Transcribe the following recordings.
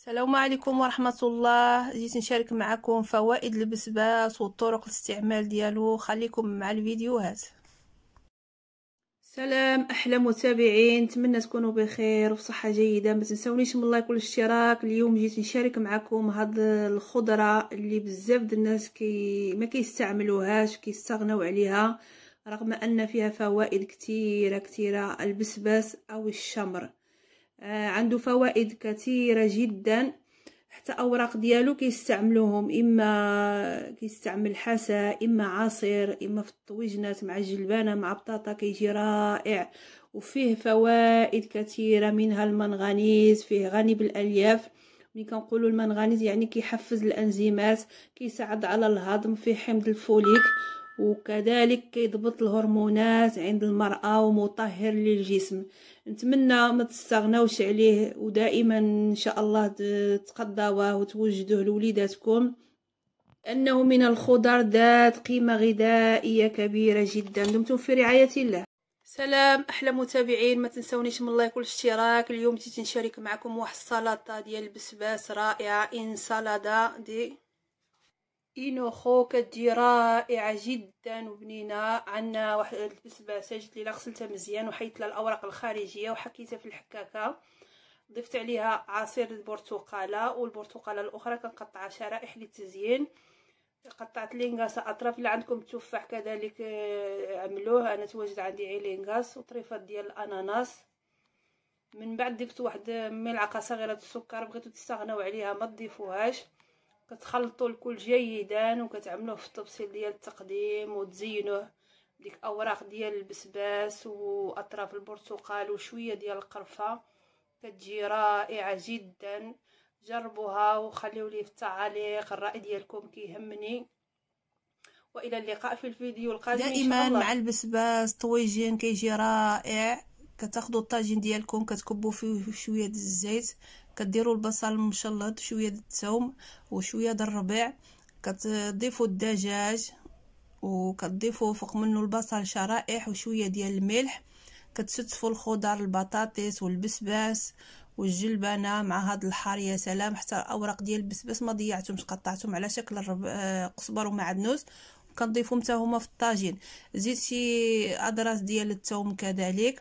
السلام عليكم ورحمة الله جيت نشارك معكم فوائد البسباس والطرق الاستعمال ديالو خليكم مع الفيديوهات سلام احلى متابعين نتمنى تكونوا بخير وفي صحه جيده ما تنسونيش من لايك والاشتراك اليوم جيت نشارك معكم هاد الخضره اللي بزاف ديال الناس كي ما كيستعملوهاش كيستغناو عليها رغم ان فيها فوائد كثيره كثيره البسباس او الشمر آه، عنده فوائد كثيره جدا حتى اوراق ديالو كيستعملوهم اما كيستعمل حساء اما عصير اما في الطويجنات مع الجلبانه مع بطاطا كيجي رائع وفيه فوائد كثيره منها المنغنيز فيه غني بالالياف ملي كنقولوا المنغنيز يعني كيحفز الانزيمات كيساعد على الهضم فيه حمض الفوليك وكذلك كيضبط الهرمونات عند المرأة ومطهر للجسم نتمنى ما تستغناوش عليه ودائما ان شاء الله تقضاوه وتوجدوه لوليداتكم انه من الخضر ذات قيمه غذائيه كبيره جدا دمتم في رعايه الله سلام احلى متابعين ما تنسونيش من لايك والاشتراك اليوم جيت نشارك معكم واحد السلطه ديال البسباس رائعه ان سلطه دي اينوخو كدي رائعه جدا وبنينه عندنا واحد البسباسه لي غسلتها مزيان وحيت لها الاوراق الخارجيه وحكيتها في الحكاكه ضفت عليها عصير البرتقاله والبرتقاله الاخرى كنقطعها شرائح للتزيين قطعت لينغاس اطراف اللي عندكم تفاح كذلك آه، عملوه انا تواجد عندي عي لينغاس وطريفات ديال الاناناس من بعد ضفت واحد ملعقه صغيره السكر بغيتو تستغناو عليها ما تضيفوهاش كتخلطوا الكل جيدا وكتعملوه في التبسيل ديال التقديم وتزينوه ديك اوراق ديال البسباس واطراف البرتقال وشويه ديال القرفه كتجي رائعه جدا جربوها وخليو لي في التعاليق الراي ديالكم كيهمني والى اللقاء في الفيديو القادم دائما إن شاء الله. مع البسباس طويجين كيجي رائع كتاخذوا الطاجين ديالكم كتكبوا فيه شويه الزيت كديروا البصل المشلط شويه د الثوم وشويه د الربيع كتضيفوا الدجاج وكتضيفوا فوق منه البصل شرائح وشويه ديال الملح كتستفوا الخضر البطاطس والبسباس والجلبانه مع هاد الحار يا سلام حتى الاوراق ديال البسباس ما ضيعتهمش قطعتهم على شكل آه، قصبر ومعدنوس كنضيفهم حتى هما في الطاجين زيت شي اضراس ديال الثوم كذلك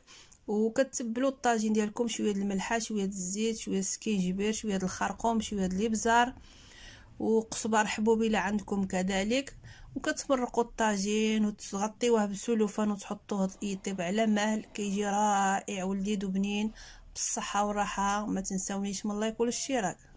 وكتبلوا الطاجين ديالكم شويه د الملحه شويه د الزيت شويه السكينجبير شويه د الخرقوم شويه د الابزار وقصبر حبوب الا عندكم كذلك وكتمرقوا الطاجين وتغطيوه بسلوفان وتحطوه يطيب على مهل كيجي رائع ولذيذ وبنين بالصحه والراحه ما تنساونيش من لايك والاشتراك